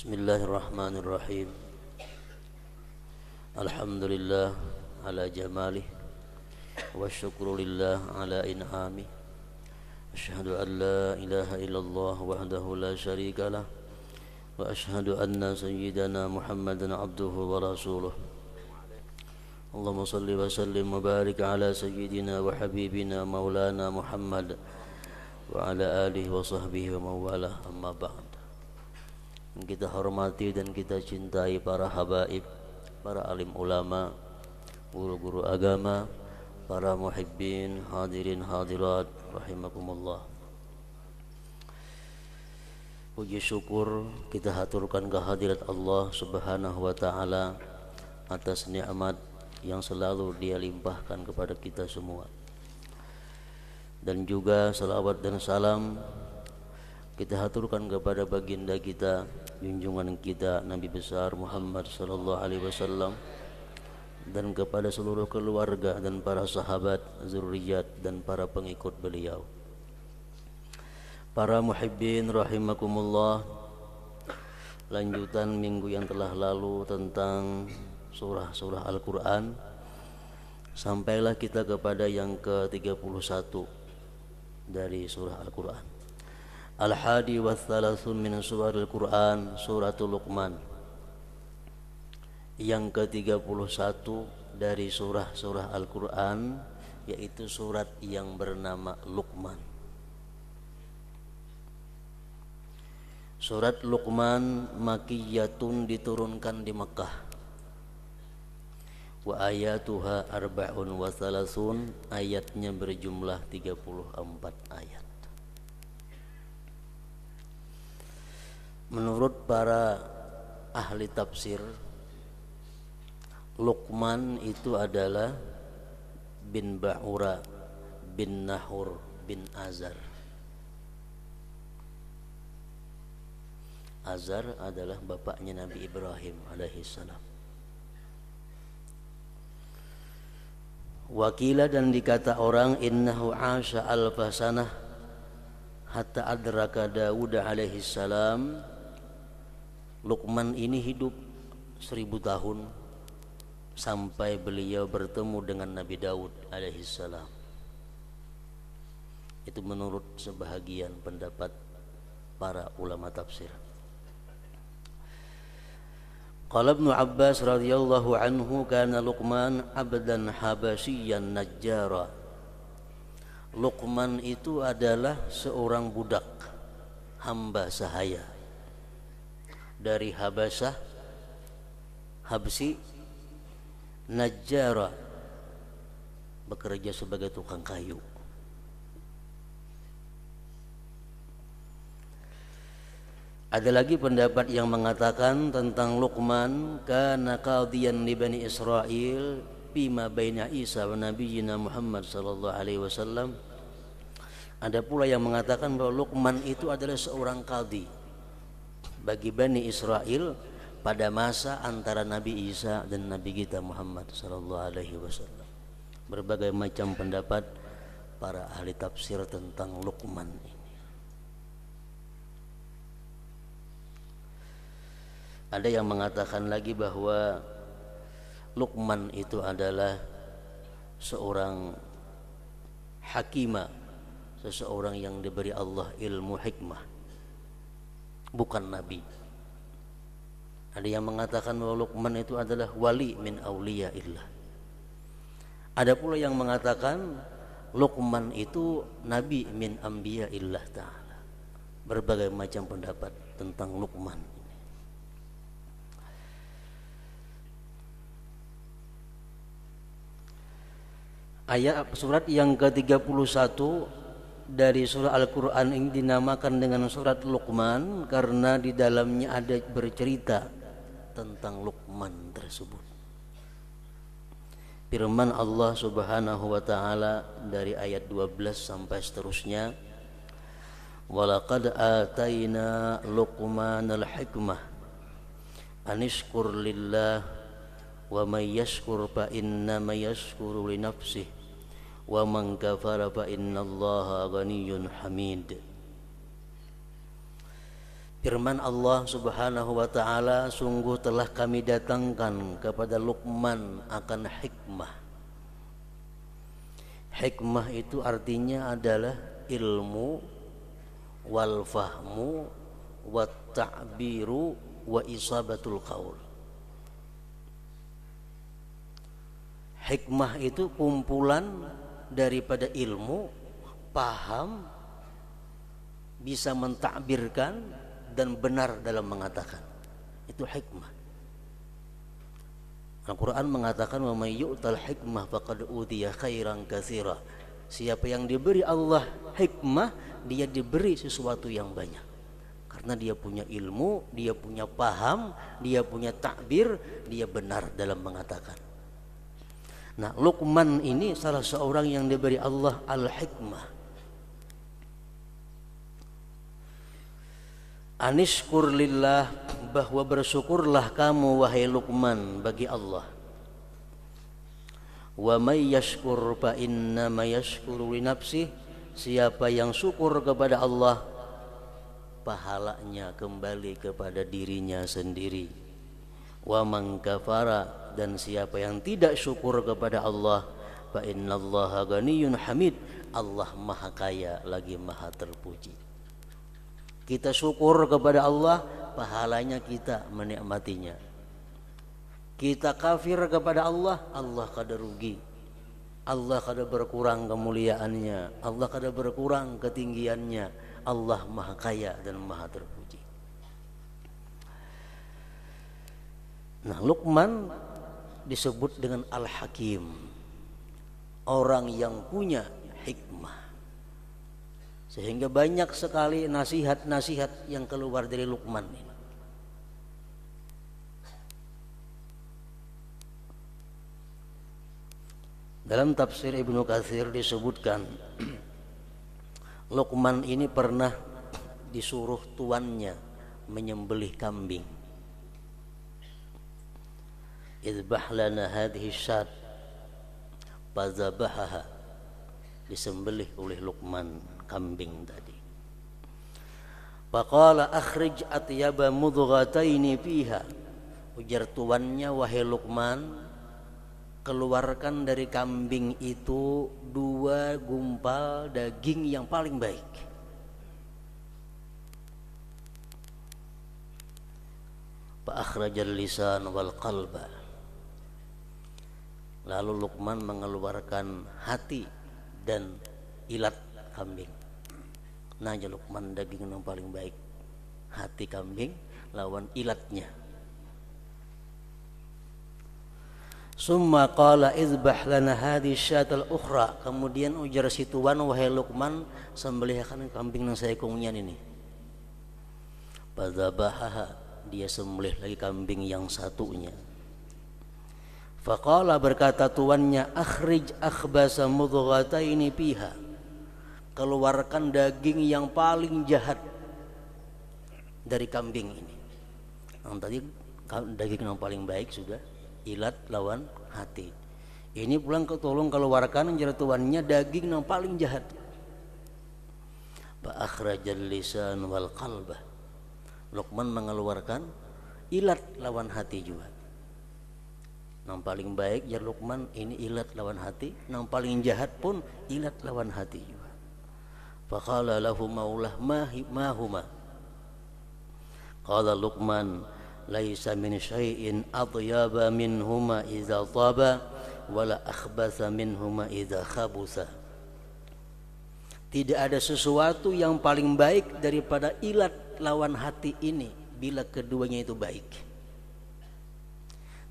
بسم الله الرحمن الرحيم الحمد لله على جماله والشكر لله على إنعامه أشهد أن لا إله إلا الله وحده لا شريك له وأشهد أن سيدنا محمدا عبده ورسوله اللهم صل وسلم وبارك على سيدنا وحبيبنا مولانا محمد وعلى آله وصحبه ومن والاه أما بعد kita hormati dan kita cintai para habaib, para alim ulama, guru-guru agama, para muhibbin, hadirin hadirat, rahimakumullah. Puji syukur kita haturkan kehadirat Allah Subhanahu wa taala atas nikmat yang selalu Dia limpahkan kepada kita semua. Dan juga salawat dan salam kita haturkan kepada baginda kita junjungan kita Nabi besar Muhammad sallallahu alaihi wasallam dan kepada seluruh keluarga dan para sahabat, zuriat dan para pengikut beliau. Para muhibbin rahimakumullah. Lanjutan minggu yang telah lalu tentang surah-surah Al-Qur'an. Sampailah kita kepada yang ke-31 dari surah Al-Qur'an. Al-Hadi wa Thalathun min Surah Al-Quran Suratul Luqman yang ke-31 dari surah-surah Al-Quran yaitu surat yang bernama Luqman Surat Luqman Makiyyatun diturunkan di Mekah wa ayatuha arba'un wa thalathun ayatnya berjumlah 34 ayat menurut para ahli tafsir Luqman itu adalah bin Bahura bin Nahur bin Azar Azar adalah bapaknya Nabi Ibrahim alaihi salam Wakila dan dikata orang innahu asha alfasanah hatta adraka Dawud alaihi salam Lukman ini hidup seribu tahun sampai beliau bertemu dengan Nabi Daud alaihissalam itu menurut sebahagian pendapat para ulama tafsir Qala Ibnu Abbas radhiyallahu anhu kana Luqman abdan habasiyan najjara Luqman itu adalah seorang budak hamba sahaya dari habasah, Habsi najara bekerja sebagai tukang kayu Ada lagi pendapat yang mengatakan tentang Luqman kana qadiyan li Bani Israel, bima baina Isa wa nabiyina Muhammad sallallahu alaihi wasallam. Ada pula yang mengatakan bahwa Luqman itu adalah seorang qadhi bagi Bani Israel pada masa antara Nabi Isa dan Nabi kita Muhammad Sallallahu Alaihi Wasallam. Berbagai macam pendapat para ahli tafsir tentang Luqman ini. Ada yang mengatakan lagi bahwa Luqman itu adalah seorang hakimah, seseorang yang diberi Allah ilmu hikmah bukan nabi. Ada yang mengatakan bahwa Luqman itu adalah wali min aulia illah. Ada pula yang mengatakan Luqman itu nabi min ambia illah taala. Berbagai macam pendapat tentang Luqman. Ayat surat yang ke-31 dari surah Al-Quran ini dinamakan dengan surat Luqman karena di dalamnya ada bercerita tentang Luqman tersebut. Firman Allah Subhanahu wa taala dari ayat 12 sampai seterusnya Walaqad Luqman al hikmah anishkur lillah wa mayyashkur fa innama yashkuru linafsih ومن كفر فإن الله غني حميد Firman Allah Subhanahu wa taala sungguh telah kami datangkan kepada Luqman akan hikmah. Hikmah itu artinya adalah ilmu wal fahmu wa ta'biru wa isabatul qaul. Hikmah itu kumpulan daripada ilmu, paham, bisa mentakbirkan dan benar dalam mengatakan. Itu hikmah. Al-Quran mengatakan wa may yu'tal hikmah faqad utiya khairan katsira. Siapa yang diberi Allah hikmah, dia diberi sesuatu yang banyak. Karena dia punya ilmu, dia punya paham, dia punya takbir, dia benar dalam mengatakan. Nah, Luqman ini salah seorang yang diberi Allah al-hikmah. Anishkur lillah bahwa bersyukurlah kamu wahai Luqman bagi Allah. Wa may yashkur fa inna ma yashkuru li nafsih. Siapa yang syukur kepada Allah, pahalanya kembali kepada dirinya sendiri. Wa man kafara dan siapa yang tidak syukur kepada Allah fa innallaha ganiyun hamid Allah maha kaya lagi maha terpuji kita syukur kepada Allah pahalanya kita menikmatinya kita kafir kepada Allah Allah kada rugi Allah kada berkurang kemuliaannya Allah kada berkurang ketinggiannya Allah maha kaya dan maha terpuji Nah Lukman disebut dengan Al-Hakim. Orang yang punya hikmah. Sehingga banyak sekali nasihat-nasihat yang keluar dari Luqman ini. Dalam tafsir Ibnu Katsir disebutkan Luqman ini pernah disuruh tuannya menyembelih kambing izbah lana hadhihi syar fazabahaha disembelih oleh Luqman kambing tadi Faqala akhrij atyaba mudghataini fiha ujar tuannya wahai Luqman keluarkan dari kambing itu dua gumpal daging yang paling baik fa akhrajal lisan wal qalba Lalu Lukman mengeluarkan hati dan ilat kambing. Nanya Lukman daging yang paling baik. Hati kambing lawan ilatnya. Summa qala izbah lana hadhi syatal ukhra. Kemudian ujar si tuan wahai Luqman sembelihkan kambing yang saya kunyian ini. Fadzabaha dia sembelih lagi kambing yang satunya. Faqala berkata tuannya akhrij akhbasa ini piha. Keluarkan daging yang paling jahat dari kambing ini. Yang tadi daging yang paling baik sudah ilat lawan hati. Ini pulang ke tolong keluarkan jadi tuannya daging yang paling jahat. Pak akhrajal lisan wal kalba. Lokman mengeluarkan ilat lawan hati juga yang paling baik ya Luqman ini ilat lawan hati, yang paling jahat pun ilat lawan hati juga. Faqala lahu maulah ma huma. Qala Luqman laisa min syai'in min minhuma idza taba wala akhbasa minhuma idza khabusa. Tidak ada sesuatu yang paling baik daripada ilat lawan hati ini bila keduanya itu baik.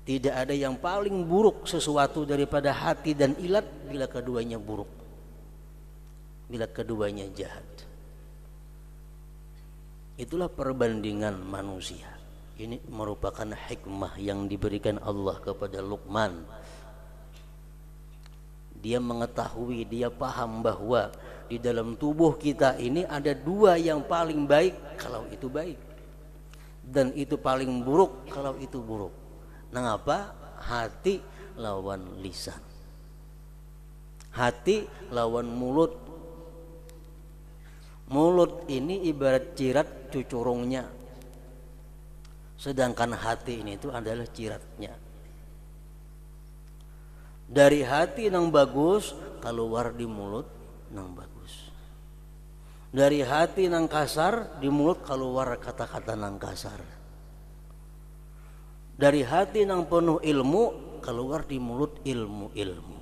Tidak ada yang paling buruk sesuatu daripada hati dan ilat bila keduanya buruk. Bila keduanya jahat. Itulah perbandingan manusia. Ini merupakan hikmah yang diberikan Allah kepada Luqman. Dia mengetahui, dia paham bahwa di dalam tubuh kita ini ada dua yang paling baik kalau itu baik. Dan itu paling buruk kalau itu buruk. Nang apa? Hati lawan lisan. Hati lawan mulut. Mulut ini ibarat cirat cucurungnya. Sedangkan hati ini itu adalah ciratnya. Dari hati nang bagus keluar di mulut nang bagus. Dari hati nang kasar di mulut keluar kata-kata nang kasar dari hati yang penuh ilmu keluar di mulut ilmu-ilmu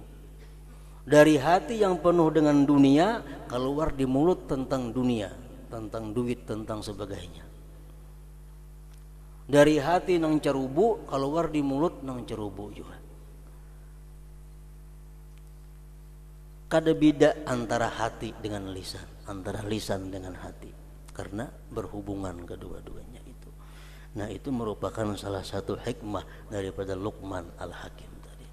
dari hati yang penuh dengan dunia keluar di mulut tentang dunia tentang duit tentang sebagainya dari hati nang cerubu keluar di mulut nang cerubu juga kada beda antara hati dengan lisan antara lisan dengan hati karena berhubungan kedua-duanya Nah itu merupakan salah satu hikmah daripada Luqman Al-Hakim tadi.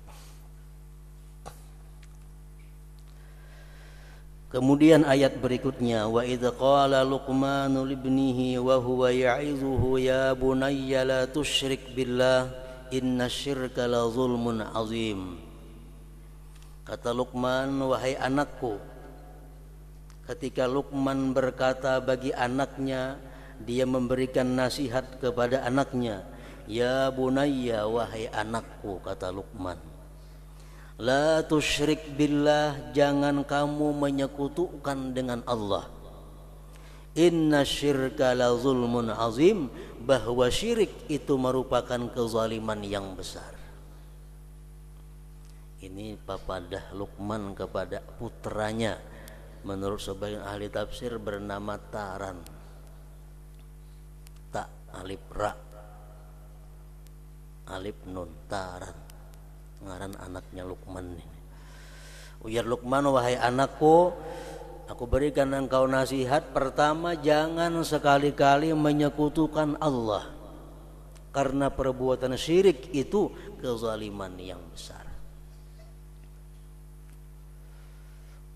Kemudian ayat berikutnya wa idza qala Luqmanu libnihi wa huwa ya'izuhu ya bunayya la tusyrik billah inna syirka la zulmun azim. Kata Luqman wahai anakku ketika Luqman berkata bagi anaknya dia memberikan nasihat kepada anaknya ya bunayya wahai anakku kata Luqman la tusyrik billah jangan kamu menyekutukan dengan Allah inna syirka la zulmun azim bahwa syirik itu merupakan kezaliman yang besar ini papadah Luqman kepada putranya menurut sebagian ahli tafsir bernama Taran alif ra alif nun taran ngaran anaknya Lukman ini ujar Lukman wahai anakku Aku berikan engkau nasihat pertama jangan sekali-kali menyekutukan Allah karena perbuatan syirik itu kezaliman yang besar.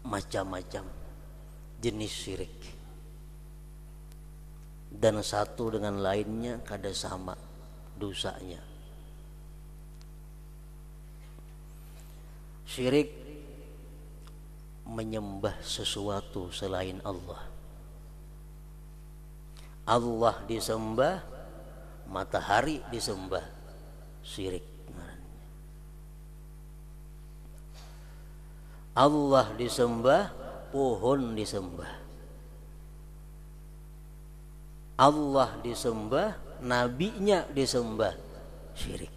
Macam-macam jenis syirik dan satu dengan lainnya kada sama dosanya syirik menyembah sesuatu selain Allah Allah disembah matahari disembah syirik Allah disembah pohon disembah Allah disembah, nabinya disembah. Syirik.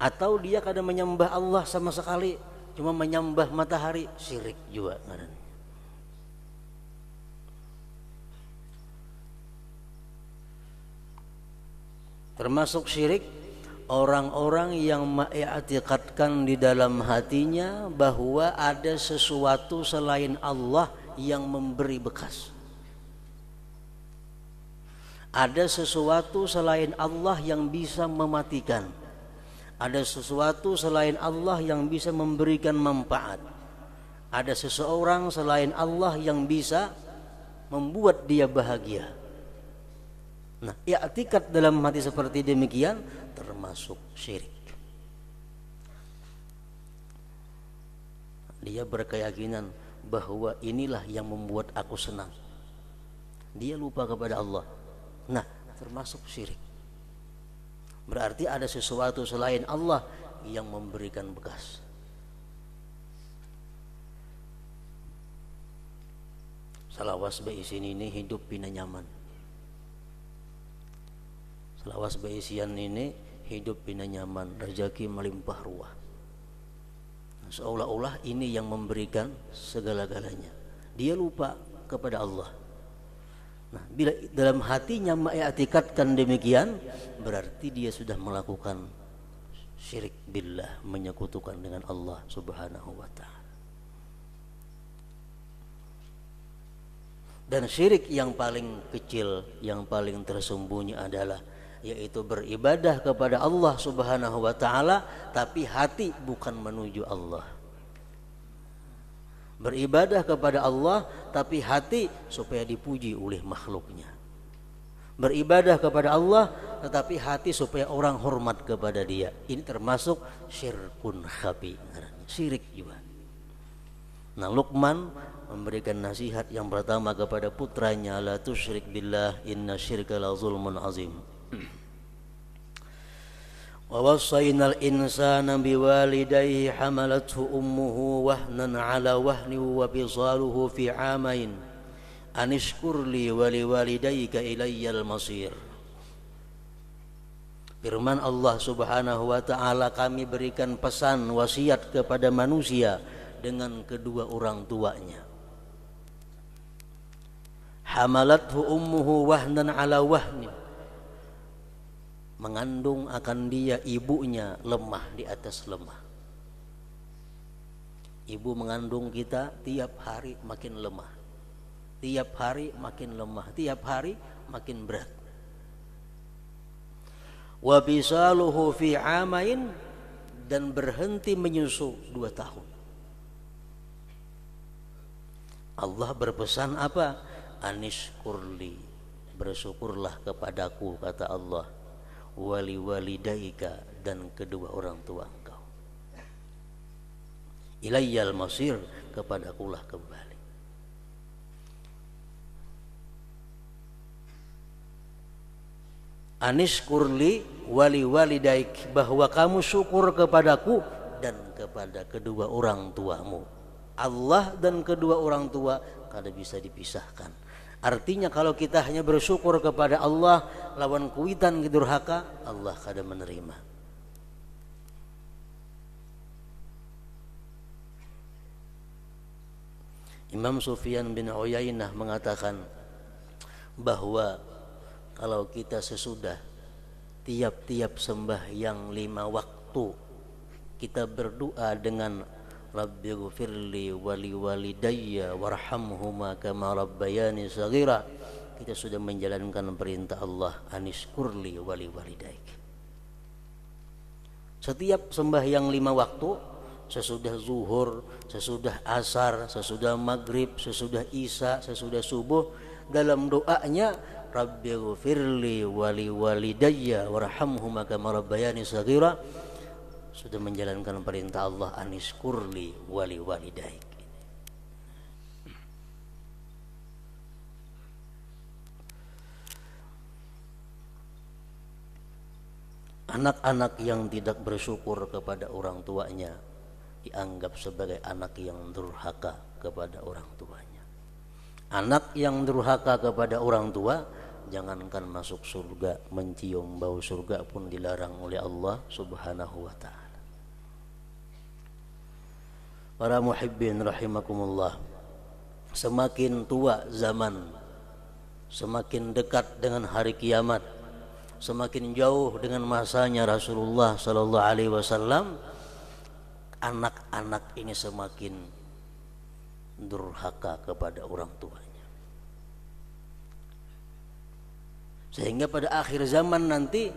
Atau dia kadang menyembah Allah sama sekali, cuma menyembah matahari, syirik juga kadang. Termasuk syirik orang-orang yang mengikatkan di dalam hatinya bahwa ada sesuatu selain Allah yang memberi bekas. Ada sesuatu selain Allah yang bisa mematikan. Ada sesuatu selain Allah yang bisa memberikan manfaat. Ada seseorang selain Allah yang bisa membuat dia bahagia. Nah, i'tikad ya, dalam hati seperti demikian termasuk syirik. Dia berkeyakinan bahwa inilah yang membuat aku senang. Dia lupa kepada Allah. Nah, termasuk syirik. Berarti ada sesuatu selain Allah yang memberikan bekas. Salawas be'isin ini hidup pina nyaman. Salawas be'isian ini hidup pina nyaman, rezeki melimpah ruah. Seolah-olah ini yang memberikan segala-galanya. Dia lupa kepada Allah Nah, bila dalam hatinya mengikatkan demikian, berarti dia sudah melakukan syirik billah, menyekutukan dengan Allah Subhanahu wa taala. Dan syirik yang paling kecil, yang paling tersembunyi adalah yaitu beribadah kepada Allah Subhanahu wa taala tapi hati bukan menuju Allah. Beribadah kepada Allah tapi hati supaya dipuji oleh makhluknya. Beribadah kepada Allah tetapi hati supaya orang hormat kepada dia. Ini termasuk syirkun khabi Syirik juga. Nah Luqman memberikan nasihat yang pertama kepada putranya la tusyrik billah inna syirka la zulmun azim. ووصينا الإنسان بوالديه حملته أمه وهنا على وهن وبصاله في عامين أن اشكر لي ولوالديك إلي المصير Firman Allah Subhanahu wa taala kami berikan pesan wasiat kepada manusia dengan kedua orang tuanya. Hamalathu ummuhu wahnan ala wahnin mengandung akan dia ibunya lemah di atas lemah. Ibu mengandung kita tiap hari makin lemah. Tiap hari makin lemah, tiap hari makin berat. Wa bisaluhu fi amain dan berhenti menyusu dua tahun. Allah berpesan apa? Anis kurli, bersyukurlah kepadaku kata Allah wali Wali Daika dan kedua orang tua engkau ilayyal masir kepada kepadakulah kembali Anis kurli wali Wali Daik bahwa kamu syukur kepadaku dan kepada kedua orang tuamu Allah dan kedua orang tua kada bisa dipisahkan Artinya kalau kita hanya bersyukur kepada Allah lawan kuitan gitu durhaka, Allah kadang menerima. Imam Sufyan bin Uyainah mengatakan bahwa kalau kita sesudah tiap-tiap sembah yang lima waktu kita berdoa dengan Rabbi gufirli wali walidayya warhamhuma kama rabbayani saghira kita sudah menjalankan perintah Allah aniskurli wali walidayk. setiap sembahyang lima waktu sesudah zuhur sesudah asar sesudah maghrib sesudah isya sesudah subuh dalam doanya gufirli wali walidayya warhamhuma kama rabbayani saghira sudah menjalankan perintah Allah anis kurli wali walidaik Anak-anak yang tidak bersyukur kepada orang tuanya dianggap sebagai anak yang durhaka kepada orang tuanya. Anak yang durhaka kepada orang tua jangankan masuk surga, mencium bau surga pun dilarang oleh Allah Subhanahu wa taala para muhibbin rahimakumullah semakin tua zaman semakin dekat dengan hari kiamat semakin jauh dengan masanya Rasulullah sallallahu alaihi wasallam anak-anak ini semakin durhaka kepada orang tuanya sehingga pada akhir zaman nanti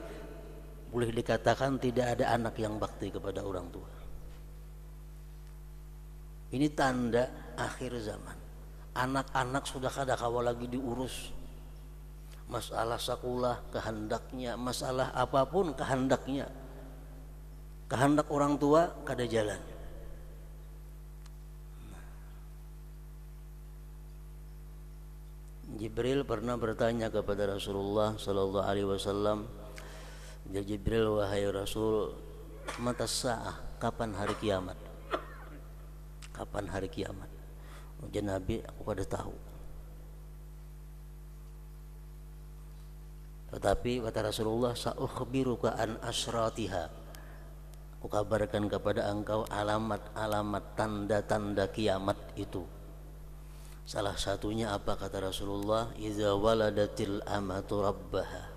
boleh dikatakan tidak ada anak yang bakti kepada orang tua ini tanda akhir zaman. Anak-anak sudah kada kawa lagi diurus. Masalah sekolah kehendaknya, masalah apapun kehendaknya. Kehendak orang tua kada jalan. Jibril pernah bertanya kepada Rasulullah Sallallahu Alaihi Wasallam, ya Jibril wahai Rasul, mata sah kapan hari kiamat? kapan hari kiamat Ujian Nabi aku pada tahu tetapi kata Rasulullah sa'ukhbiruka an asratiha aku kabarkan kepada engkau alamat-alamat tanda-tanda kiamat itu Salah satunya apa kata Rasulullah Iza waladatil amatu rabbaha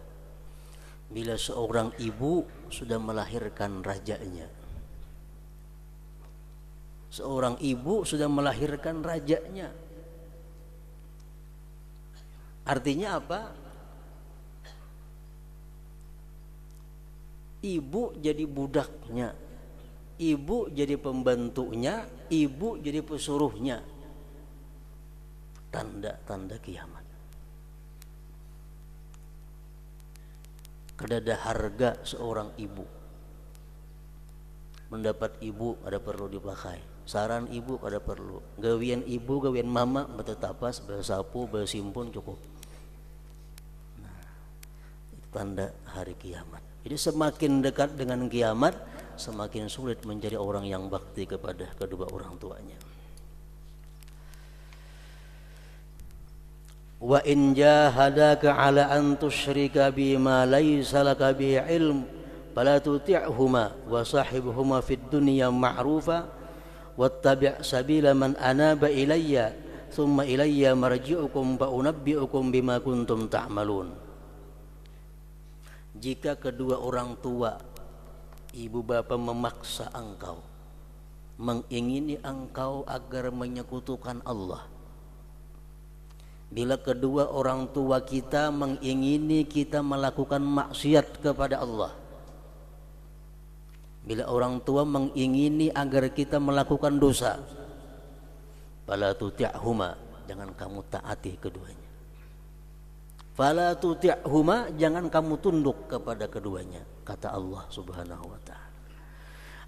Bila seorang ibu sudah melahirkan rajanya Seorang ibu sudah melahirkan rajanya. Artinya apa? Ibu jadi budaknya, ibu jadi pembantunya, ibu jadi pesuruhnya. Tanda-tanda kiamat. Kedada harga seorang ibu. Mendapat ibu ada perlu dipakai saran ibu pada perlu gawian ibu gawian mama betetapas bersapu bersimpun cukup nah, itu tanda hari kiamat jadi semakin dekat dengan kiamat semakin sulit menjadi orang yang bakti kepada kedua orang tuanya wa in jahadaka ala an tusyrika bima laysa laka bi ilm fala tuti'huma wa sahibhuma fid dunya ma'rufa wattabi' sabila man anaba ilayya thumma ilayya marji'ukum fa unabbi'ukum bima kuntum ta'malun jika kedua orang tua ibu bapa memaksa engkau mengingini engkau agar menyekutukan Allah bila kedua orang tua kita mengingini kita melakukan maksiat kepada Allah Bila orang tua mengingini agar kita melakukan dosa, fala tuti'huma, jangan kamu taati keduanya. Fala tuti'huma, jangan kamu tunduk kepada keduanya, kata Allah Subhanahu wa taala.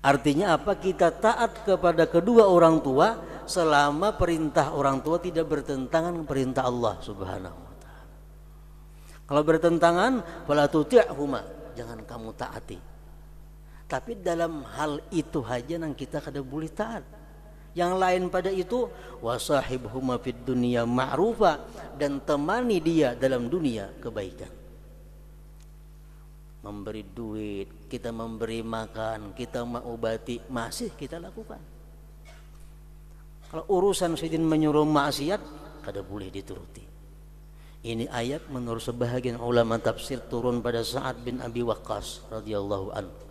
Artinya apa? Kita taat kepada kedua orang tua selama perintah orang tua tidak bertentangan perintah Allah Subhanahu wa taala. Kalau bertentangan, fala tuti'huma, jangan kamu taati. Tapi dalam hal itu saja nang kita kada boleh taat. Yang lain pada itu huma fid dunia ma'rufa dan temani dia dalam dunia kebaikan. Memberi duit, kita memberi makan, kita mengobati masih kita lakukan. Kalau urusan sidin menyuruh maksiat kada boleh dituruti. Ini ayat menurut sebahagian ulama tafsir turun pada saat bin Abi Waqqas radhiyallahu anhu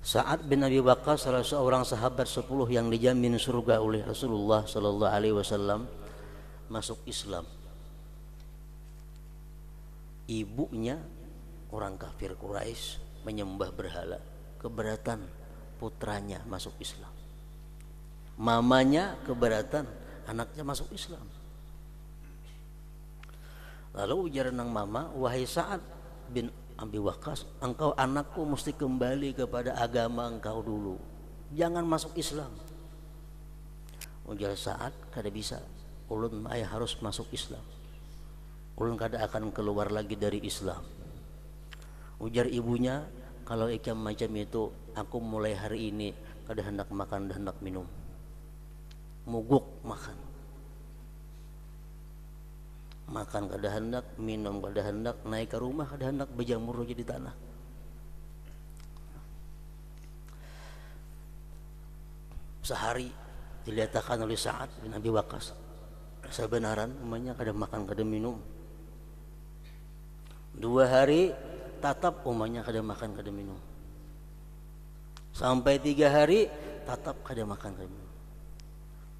saat bin Abi Waqqas salah seorang sahabat 10 yang dijamin surga oleh Rasulullah sallallahu alaihi wasallam masuk Islam. Ibunya orang kafir Quraisy menyembah berhala, keberatan putranya masuk Islam. Mamanya keberatan anaknya masuk Islam. Lalu ujar nang mama, "Wahai saat bin Abi Wakas, engkau anakku mesti kembali kepada agama engkau dulu. Jangan masuk Islam. Ujar saat kada bisa. Ulun ayah harus masuk Islam. Ulun kada akan keluar lagi dari Islam. Ujar ibunya, kalau ikam macam itu, aku mulai hari ini kada hendak makan dan hendak minum. Muguk makan makan kada hendak minum kada hendak naik ke rumah kada hendak berjamur saja di tanah sehari dilihatkan oleh saat bin Abi Wakas sebenaran umumnya kada makan kada minum dua hari tatap umumnya kada makan kada minum sampai tiga hari tatap kada makan kada minum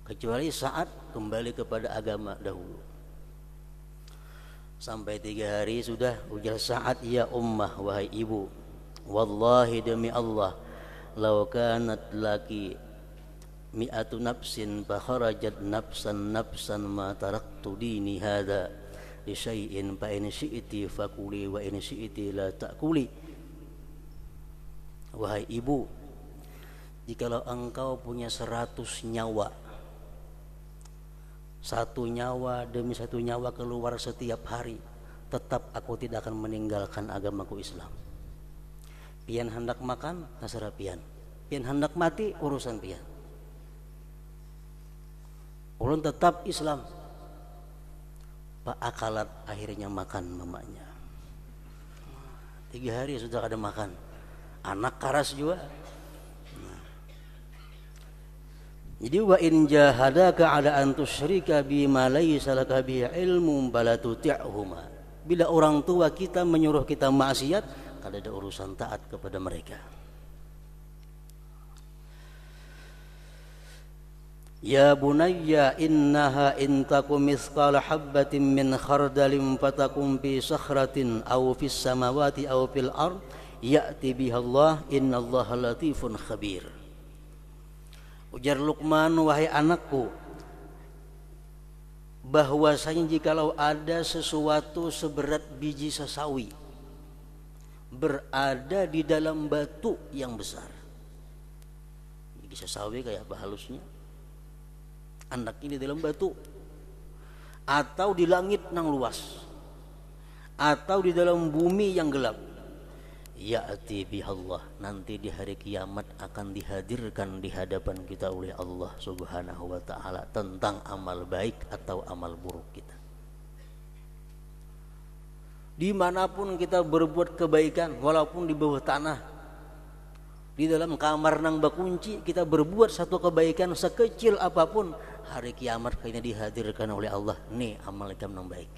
kecuali saat kembali kepada agama dahulu Sampai tiga hari sudah ujar saat ya ummah wahai ibu Wallahi demi Allah Lau kanat laki mi'atu nafsin fakharajat nafsan nafsan ma taraktu dini hadha li syai'in fa in syi'ti fakuli wa in syi'ti la ta'kuli wahai ibu jikalau engkau punya seratus nyawa satu nyawa demi satu nyawa keluar setiap hari, tetap aku tidak akan meninggalkan agamaku Islam. Pian hendak makan, terserah pian. Pian hendak mati, urusan pian. Ulun tetap Islam. Pak Akalat akhirnya makan mamanya. Tiga hari sudah ada makan. Anak karas juga. Jadi wa in jahadaka ala an tusyrika bima laysa laka bi ilmun bala tuti'huma. Bila orang tua kita menyuruh kita maksiat, kada ada urusan taat kepada mereka. Ya bunayya innaha in takum mithqala habbatin min khardalin fatakum bi sakhratin aw fis samawati aw fil ard ya'ti biha Allah innallaha latifun khabir. Ujar Luqman, wahai anakku, bahwasanya jikalau ada sesuatu seberat biji sesawi berada di dalam batu yang besar. Biji sesawi kayak apa halusnya? Anak ini dalam batu atau di langit yang luas atau di dalam bumi yang gelap ya'ti Allah, nanti di hari kiamat akan dihadirkan di hadapan kita oleh Allah Subhanahu wa taala tentang amal baik atau amal buruk kita. Dimanapun kita berbuat kebaikan walaupun di bawah tanah di dalam kamar nang bakunci kita berbuat satu kebaikan sekecil apapun hari kiamat kayaknya dihadirkan oleh Allah nih amal kamu nang baik.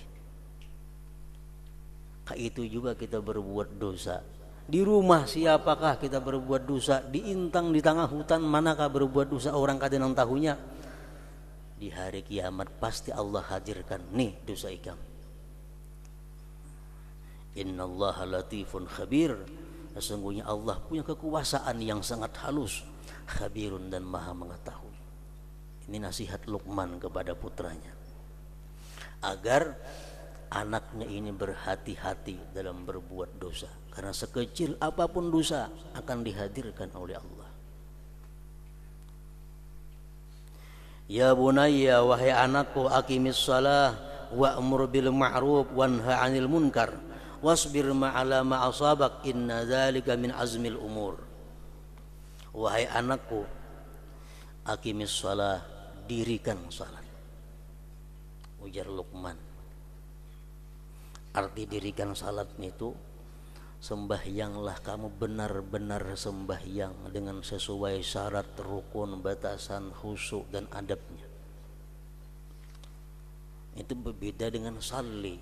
Kayak itu juga kita berbuat dosa di rumah siapakah kita berbuat dosa? Di intang di tengah hutan manakah berbuat dosa orang kadang tahunya? Di hari kiamat pasti Allah hadirkan nih dosa ikam. Inna Allah latifun khabir. Sesungguhnya Allah punya kekuasaan yang sangat halus, khabirun dan maha mengetahui. Ini nasihat Luqman kepada putranya. Agar anaknya ini berhati-hati dalam berbuat dosa karena sekecil apapun dosa akan dihadirkan oleh Allah Ya bunayya wahai anakku akimis salah wa'mur bil ma'ruf wanha 'anil munkar wasbir ma'ala ma asabak inna dzalika min azmil umur Wahai anakku akimis salah dirikan salat ujar Luqman Arti dirikan salatnya itu sembahyanglah kamu benar-benar sembahyang dengan sesuai syarat rukun batasan khusyuk dan adabnya itu berbeda dengan salli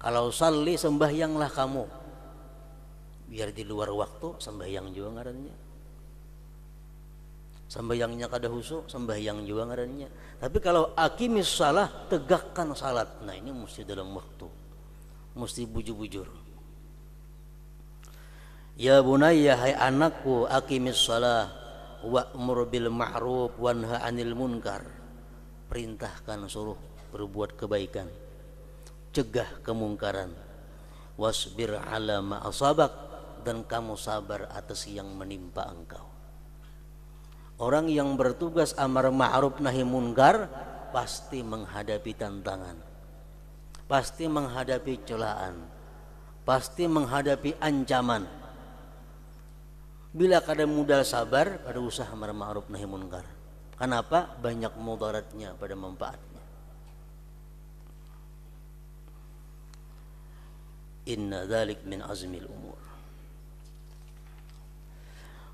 kalau salli sembahyanglah kamu biar di luar waktu sembahyang juga ngarannya sembahyangnya kada husuk sembahyang juga ngarannya tapi kalau akimis salah tegakkan salat nah ini mesti dalam waktu mesti bujur-bujur ya bunayya hai anakku akimis salah wa'mur bil ma'ruf wanha anil munkar perintahkan suruh berbuat kebaikan cegah kemungkaran wasbir ala ma asabak dan kamu sabar atas yang menimpa engkau orang yang bertugas amar ma'ruf nahi munkar pasti menghadapi tantangan pasti menghadapi celaan, pasti menghadapi ancaman. Bila kada modal sabar, kada usaha amar nahi munkar. Kenapa? Banyak mudaratnya pada manfaatnya. Inna dzalik min azmil umur.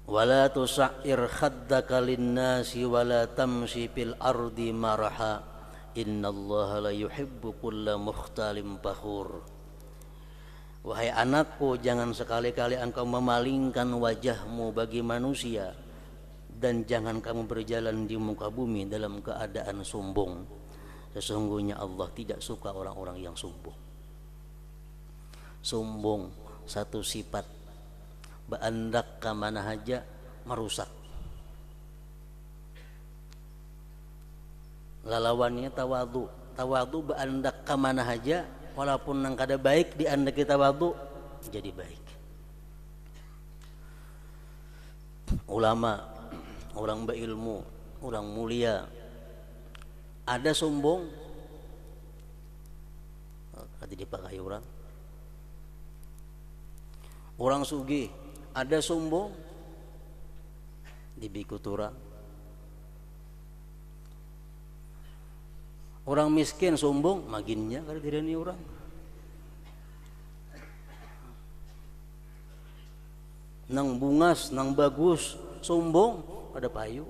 Wala tusair khaddaka lin-nasi wala tamshi fil ardi marha. Allah la yuhibbu kulla mukhtalim pahur Wahai anakku jangan sekali-kali engkau memalingkan wajahmu bagi manusia dan jangan kamu berjalan di muka bumi dalam keadaan sombong sesungguhnya Allah tidak suka orang-orang yang sombong sombong satu sifat Beandak kemana saja merusak lalawannya tawadu tawadu ba andak kamana walaupun nang kada baik di anda kita wadu jadi baik ulama orang berilmu orang mulia ada sombong kata dipakai orang orang sugi ada sombong dibikut orang orang miskin sombong maginnya kalau tidak ini orang nang bungas nang bagus sombong ada payu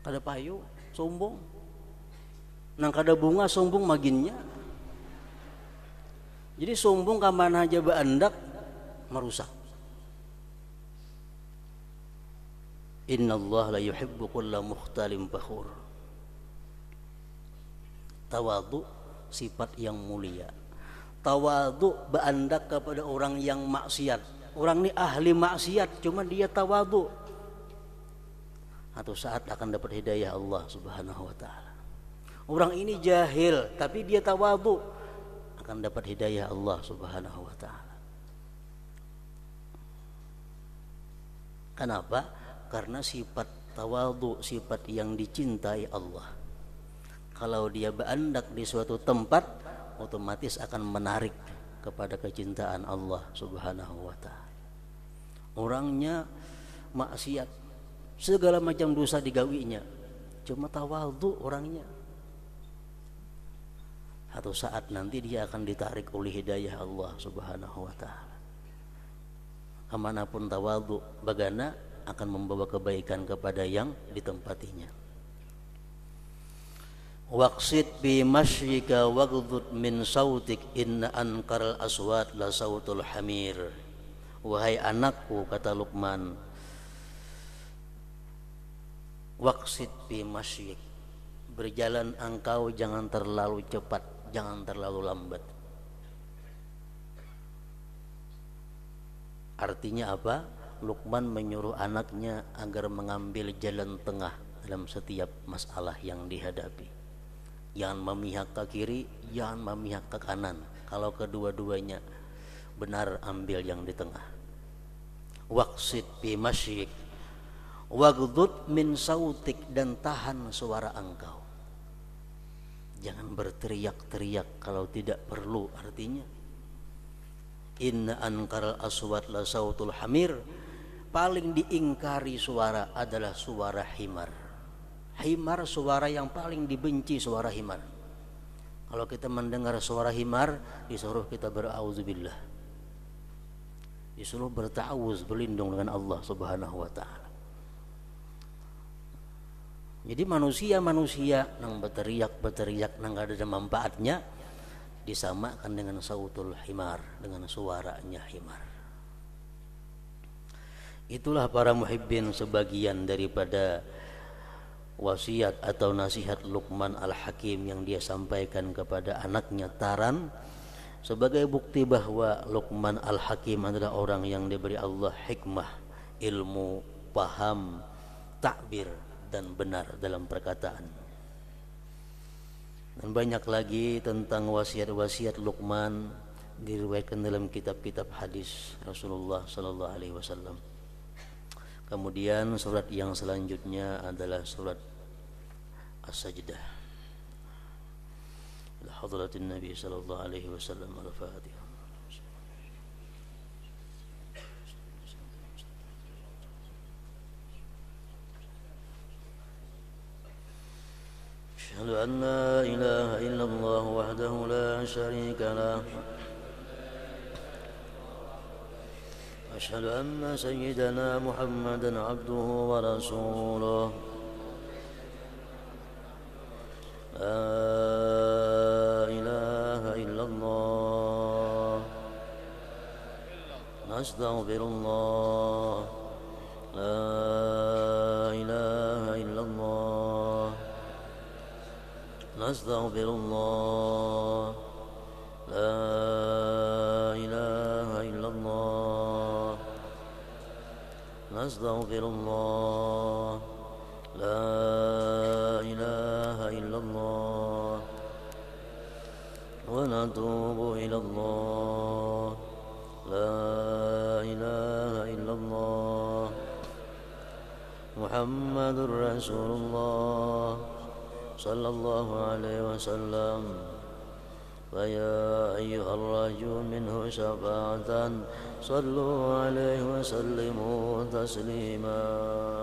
ada payu sombong nang kada bunga sombong maginnya jadi sombong kamana aja baandak merusak Inna Allah la yuhibbu kulla mukhtalim bakhur. Tawadu sifat yang mulia. Tawadu berandak kepada orang yang maksiat. Orang ini ahli maksiat, cuma dia tawadu. Atau saat akan dapat hidayah Allah Subhanahu wa taala. Orang ini jahil, tapi dia tawadu akan dapat hidayah Allah Subhanahu wa taala. Kenapa? Karena sifat tawadu, sifat yang dicintai Allah kalau dia berandak di suatu tempat otomatis akan menarik kepada kecintaan Allah Subhanahu wa taala. Orangnya maksiat segala macam dosa digawinya cuma tawadhu orangnya satu saat nanti dia akan ditarik oleh hidayah Allah Subhanahu wa taala. Kemanapun tawadhu bagana akan membawa kebaikan kepada yang ditempatinya. Waqsid bi masyika waqdud min sautik inna ankaral aswat la sautul hamir. Wahai anakku kata Luqman. Waqsid bi masyik Berjalan engkau jangan terlalu cepat, jangan terlalu lambat. Artinya apa? Luqman menyuruh anaknya agar mengambil jalan tengah dalam setiap masalah yang dihadapi jangan memihak ke kiri jangan memihak ke kanan kalau kedua-duanya benar ambil yang di tengah waksid bi masyik wagdud min sautik dan tahan suara engkau jangan berteriak-teriak kalau tidak perlu artinya inna ankar aswat la sautul hamir paling diingkari suara adalah suara himar Himar suara yang paling dibenci suara himar. Kalau kita mendengar suara himar, disuruh kita berauzubillah. Disuruh bertawuz berlindung dengan Allah Subhanahu wa taala. Jadi manusia-manusia yang berteriak-berteriak yang gak ada manfaatnya disamakan dengan sautul himar, dengan suaranya himar. Itulah para muhibbin sebagian daripada wasiat atau nasihat Luqman Al-Hakim yang dia sampaikan kepada anaknya Taran sebagai bukti bahwa Luqman Al-Hakim adalah orang yang diberi Allah hikmah, ilmu, paham, takbir dan benar dalam perkataan. Dan banyak lagi tentang wasiat-wasiat Luqman diriwayatkan dalam kitab-kitab hadis Rasulullah sallallahu alaihi wasallam. Kemudian surat yang selanjutnya adalah surat السجدة إلى حضرة النبي صلى الله عليه وسلم الفاتحة أشهد أن لا إله إلا الله وحده لا شريك له أشهد أن سيدنا محمدا عبده ورسوله إله إلا الله أستغفر الله لا إله إلا الله نستغفر الله لا إله إلا الله نستغفر الله لا أتوب إلى الله لا إله إلا الله محمد رسول الله صلى الله عليه وسلم فيا أيها الرجل منه شفاعة صلوا عليه وسلموا تسليما